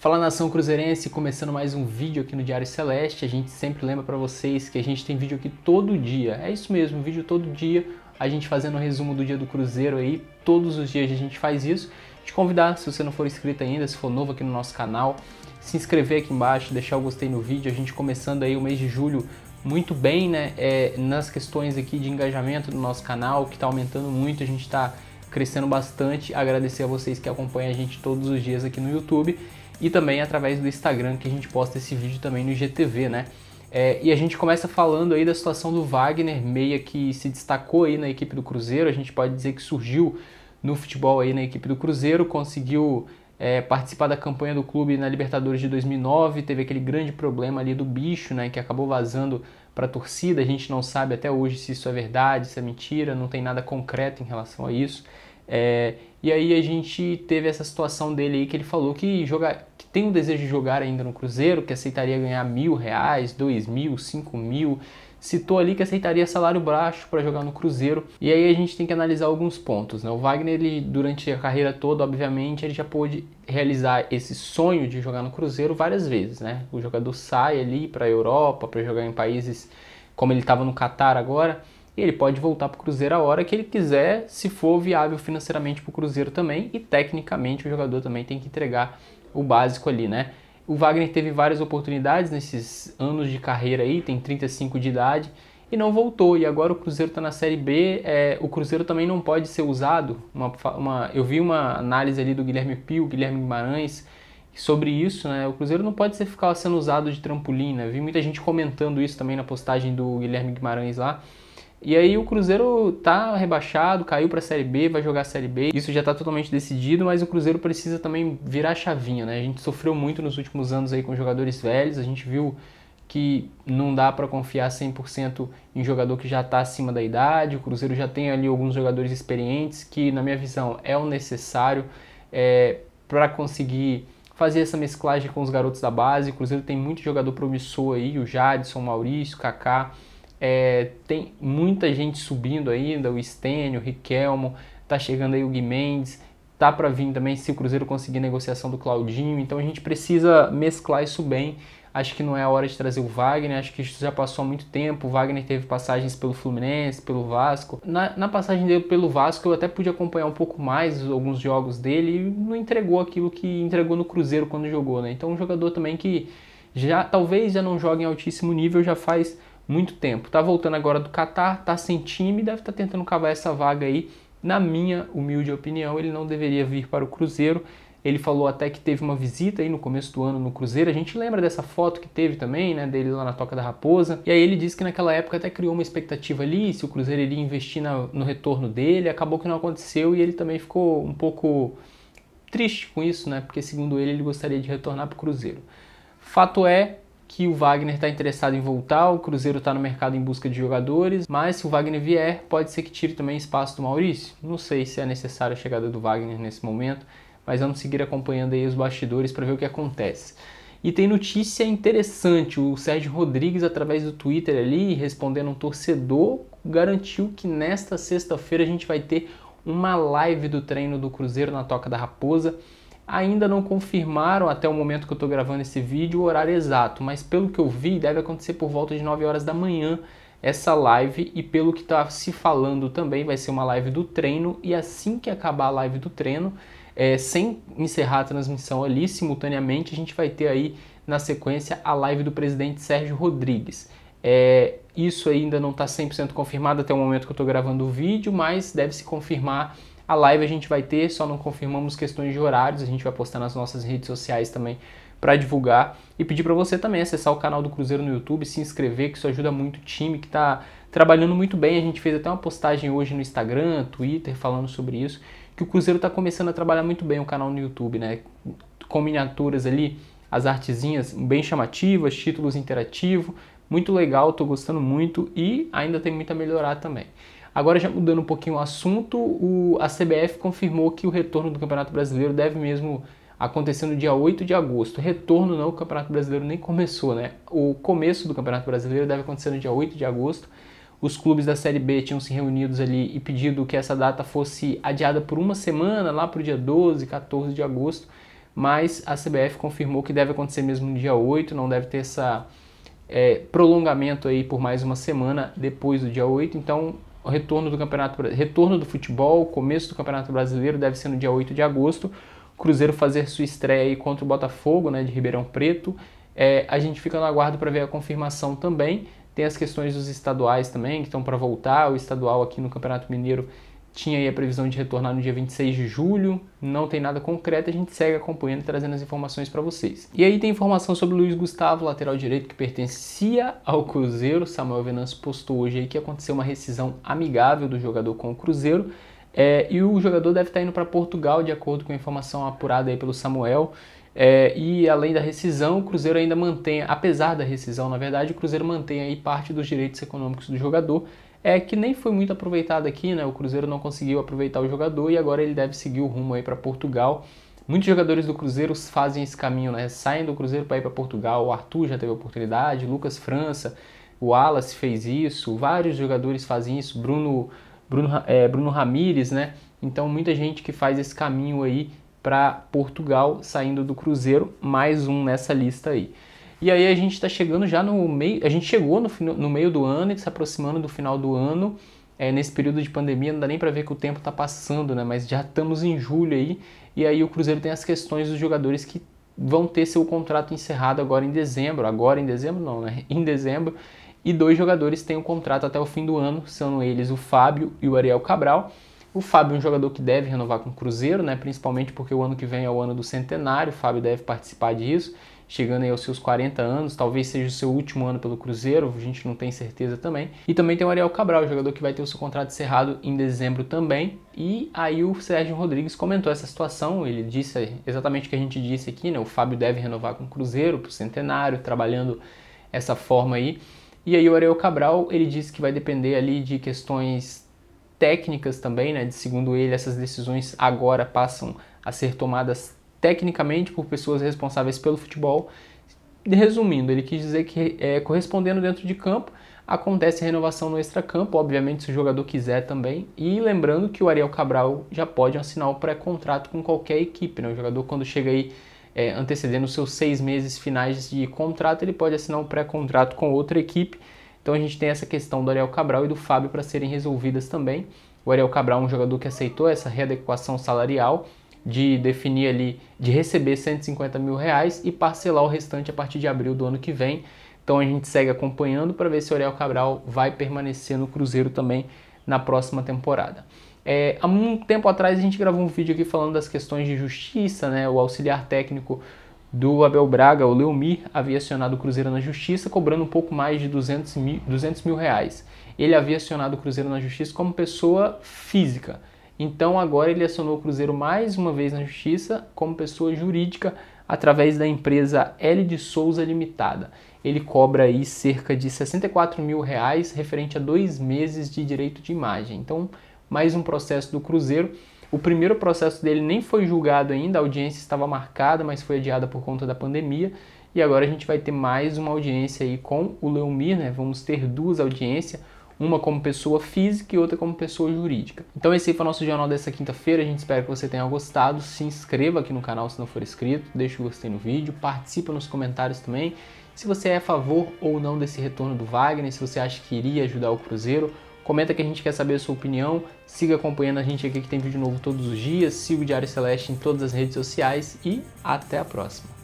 Fala nação cruzeirense, começando mais um vídeo aqui no Diário Celeste. A gente sempre lembra para vocês que a gente tem vídeo aqui todo dia. É isso mesmo, vídeo todo dia. A gente fazendo um resumo do dia do Cruzeiro aí, todos os dias a gente faz isso. Te convidar, se você não for inscrito ainda, se for novo aqui no nosso canal, se inscrever aqui embaixo, deixar o gostei no vídeo. A gente começando aí o mês de julho muito bem, né? É, nas questões aqui de engajamento do nosso canal, que está aumentando muito, a gente está crescendo bastante. Agradecer a vocês que acompanham a gente todos os dias aqui no YouTube e também através do Instagram que a gente posta esse vídeo também no IGTV, né? É, e a gente começa falando aí da situação do Wagner, meia que se destacou aí na equipe do Cruzeiro, a gente pode dizer que surgiu no futebol aí na equipe do Cruzeiro, conseguiu é, participar da campanha do clube na Libertadores de 2009, teve aquele grande problema ali do bicho, né, que acabou vazando para a torcida, a gente não sabe até hoje se isso é verdade, se é mentira, não tem nada concreto em relação a isso. É, e aí a gente teve essa situação dele aí que ele falou que joga, tem um desejo de jogar ainda no Cruzeiro, que aceitaria ganhar mil reais, dois mil, cinco mil. Citou ali que aceitaria salário baixo para jogar no Cruzeiro. E aí a gente tem que analisar alguns pontos. Né? O Wagner, ele, durante a carreira toda, obviamente, ele já pôde realizar esse sonho de jogar no Cruzeiro várias vezes. Né? O jogador sai ali para a Europa, para jogar em países como ele estava no Catar agora e ele pode voltar para o Cruzeiro a hora que ele quiser, se for viável financeiramente para o Cruzeiro também, e tecnicamente o jogador também tem que entregar o básico ali, né? O Wagner teve várias oportunidades nesses anos de carreira aí, tem 35 de idade e não voltou. E agora o Cruzeiro está na Série B, é, o Cruzeiro também não pode ser usado. Uma, uma, eu vi uma análise ali do Guilherme Pio, Guilherme Guimarães, sobre isso, né? O Cruzeiro não pode ser, ficar sendo usado de trampolim, né? Vi muita gente comentando isso também na postagem do Guilherme Guimarães lá. E aí o Cruzeiro tá rebaixado, caiu para a Série B, vai jogar a Série B. Isso já está totalmente decidido, mas o Cruzeiro precisa também virar chavinha, né? A gente sofreu muito nos últimos anos aí com jogadores velhos, a gente viu que não dá para confiar 100% em jogador que já está acima da idade. O Cruzeiro já tem ali alguns jogadores experientes que, na minha visão, é o necessário é, para conseguir fazer essa mesclagem com os garotos da base. O Cruzeiro tem muito jogador promissor aí, o Jadson, o Maurício, o Kaká. É, tem muita gente subindo ainda, o Stênio, o Riquelmo, tá chegando aí o Gui Mendes, tá para vir também se o Cruzeiro conseguir negociação do Claudinho, então a gente precisa mesclar isso bem. Acho que não é a hora de trazer o Wagner, acho que isso já passou há muito tempo. O Wagner teve passagens pelo Fluminense, pelo Vasco. Na, na passagem dele pelo Vasco, eu até pude acompanhar um pouco mais alguns jogos dele e não entregou aquilo que entregou no Cruzeiro quando jogou, né? Então, um jogador também que já talvez já não jogue em altíssimo nível, já faz muito tempo. Tá voltando agora do Catar, tá sem time, deve estar tá tentando cavar essa vaga aí. Na minha humilde opinião, ele não deveria vir para o Cruzeiro. Ele falou até que teve uma visita aí no começo do ano no Cruzeiro. A gente lembra dessa foto que teve também, né, dele lá na Toca da Raposa. E aí ele disse que naquela época até criou uma expectativa ali, se o Cruzeiro iria investir na, no retorno dele. Acabou que não aconteceu e ele também ficou um pouco triste com isso, né, porque segundo ele, ele gostaria de retornar para o Cruzeiro. Fato é, que o Wagner está interessado em voltar, o Cruzeiro está no mercado em busca de jogadores, mas se o Wagner vier, pode ser que tire também espaço do Maurício. Não sei se é necessária a chegada do Wagner nesse momento, mas vamos seguir acompanhando aí os bastidores para ver o que acontece. E tem notícia interessante, o Sérgio Rodrigues através do Twitter ali, respondendo um torcedor, garantiu que nesta sexta-feira a gente vai ter uma live do treino do Cruzeiro na Toca da Raposa. Ainda não confirmaram até o momento que eu estou gravando esse vídeo o horário exato, mas pelo que eu vi, deve acontecer por volta de 9 horas da manhã essa live e pelo que está se falando também vai ser uma live do treino e assim que acabar a live do treino, é, sem encerrar a transmissão ali simultaneamente, a gente vai ter aí na sequência a live do presidente Sérgio Rodrigues. É, isso ainda não está 100% confirmado até o momento que eu estou gravando o vídeo, mas deve se confirmar a live a gente vai ter, só não confirmamos questões de horários, a gente vai postar nas nossas redes sociais também para divulgar e pedir para você também acessar o canal do Cruzeiro no YouTube, se inscrever, que isso ajuda muito o time que está trabalhando muito bem. A gente fez até uma postagem hoje no Instagram, Twitter, falando sobre isso, que o Cruzeiro está começando a trabalhar muito bem o canal no YouTube, né? Com miniaturas ali, as artezinhas bem chamativas, títulos interativos, muito legal, estou gostando muito e ainda tem muito a melhorar também. Agora, já mudando um pouquinho o assunto, o, a CBF confirmou que o retorno do Campeonato Brasileiro deve mesmo acontecer no dia 8 de agosto. Retorno não, o Campeonato Brasileiro nem começou, né? O começo do Campeonato Brasileiro deve acontecer no dia 8 de agosto. Os clubes da Série B tinham se reunidos ali e pedido que essa data fosse adiada por uma semana, lá para o dia 12, 14 de agosto, mas a CBF confirmou que deve acontecer mesmo no dia 8, não deve ter essa é, prolongamento aí por mais uma semana depois do dia 8, então o retorno do campeonato, retorno do futebol, começo do Campeonato Brasileiro deve ser no dia 8 de agosto. Cruzeiro fazer sua estreia aí contra o Botafogo, né, de Ribeirão Preto. É, a gente fica no aguardo para ver a confirmação também. Tem as questões dos estaduais também, que estão para voltar. O estadual aqui no Campeonato Mineiro tinha aí a previsão de retornar no dia 26 de julho, não tem nada concreto, a gente segue acompanhando trazendo as informações para vocês. E aí tem informação sobre o Luiz Gustavo, lateral direito que pertencia ao Cruzeiro. Samuel Venâncio postou hoje aí que aconteceu uma rescisão amigável do jogador com o Cruzeiro. É, e o jogador deve estar tá indo para Portugal, de acordo com a informação apurada aí pelo Samuel. É, e além da rescisão, o Cruzeiro ainda mantém, apesar da rescisão, na verdade, o Cruzeiro mantém aí parte dos direitos econômicos do jogador é que nem foi muito aproveitado aqui, né? O Cruzeiro não conseguiu aproveitar o jogador e agora ele deve seguir o rumo aí para Portugal. Muitos jogadores do Cruzeiro fazem esse caminho, né? Saem do Cruzeiro para ir para Portugal. O Arthur já teve a oportunidade, Lucas França, o Wallace fez isso, vários jogadores fazem isso, Bruno Bruno, é, Bruno Ramires, né? Então muita gente que faz esse caminho aí para Portugal saindo do Cruzeiro, mais um nessa lista aí. E aí a gente está chegando já no meio, a gente chegou no, no meio do ano e tá se aproximando do final do ano. É, nesse período de pandemia não dá nem para ver que o tempo está passando, né? Mas já estamos em julho aí e aí o Cruzeiro tem as questões dos jogadores que vão ter seu contrato encerrado agora em dezembro, agora em dezembro não, né? Em dezembro e dois jogadores têm o um contrato até o fim do ano, são eles o Fábio e o Ariel Cabral. O Fábio é um jogador que deve renovar com o Cruzeiro, né? principalmente porque o ano que vem é o ano do centenário, o Fábio deve participar disso, chegando aí aos seus 40 anos, talvez seja o seu último ano pelo Cruzeiro, a gente não tem certeza também. E também tem o Ariel Cabral, jogador que vai ter o seu contrato encerrado em dezembro também. E aí o Sérgio Rodrigues comentou essa situação, ele disse exatamente o que a gente disse aqui, né? O Fábio deve renovar com o Cruzeiro para o centenário, trabalhando essa forma aí. E aí o Ariel Cabral, ele disse que vai depender ali de questões técnicas também, né? Segundo ele, essas decisões agora passam a ser tomadas tecnicamente por pessoas responsáveis pelo futebol. Resumindo, ele quis dizer que é, correspondendo dentro de campo, acontece renovação no extracampo, obviamente se o jogador quiser também. E lembrando que o Ariel Cabral já pode assinar o pré-contrato com qualquer equipe, né? O jogador quando chega aí é, antecedendo os seus seis meses finais de contrato, ele pode assinar um pré-contrato com outra equipe então a gente tem essa questão do Ariel Cabral e do Fábio para serem resolvidas também. O Ariel Cabral é um jogador que aceitou essa readequação salarial de definir ali, de receber 150 mil reais e parcelar o restante a partir de abril do ano que vem. Então a gente segue acompanhando para ver se o Ariel Cabral vai permanecer no Cruzeiro também na próxima temporada. É, há um tempo atrás a gente gravou um vídeo aqui falando das questões de justiça, né? O auxiliar técnico do Abel Braga, o Leomir, havia acionado o Cruzeiro na Justiça, cobrando um pouco mais de 200 mil, 200 mil reais. Ele havia acionado o Cruzeiro na Justiça como pessoa física. Então agora ele acionou o Cruzeiro mais uma vez na Justiça como pessoa jurídica através da empresa L de Souza Limitada. Ele cobra aí cerca de 64 mil reais referente a dois meses de direito de imagem. Então mais um processo do Cruzeiro o primeiro processo dele nem foi julgado ainda, a audiência estava marcada, mas foi adiada por conta da pandemia. E agora a gente vai ter mais uma audiência aí com o Leomir, né? Vamos ter duas audiências, uma como pessoa física e outra como pessoa jurídica. Então esse aí foi o nosso jornal dessa quinta-feira, a gente espera que você tenha gostado. Se inscreva aqui no canal se não for inscrito, deixa o gostei no vídeo, participa nos comentários também. Se você é a favor ou não desse retorno do Wagner, se você acha que iria ajudar o Cruzeiro Comenta que a gente quer saber a sua opinião. Siga acompanhando a gente aqui que tem vídeo novo todos os dias. Siga o Diário Celeste em todas as redes sociais e até a próxima.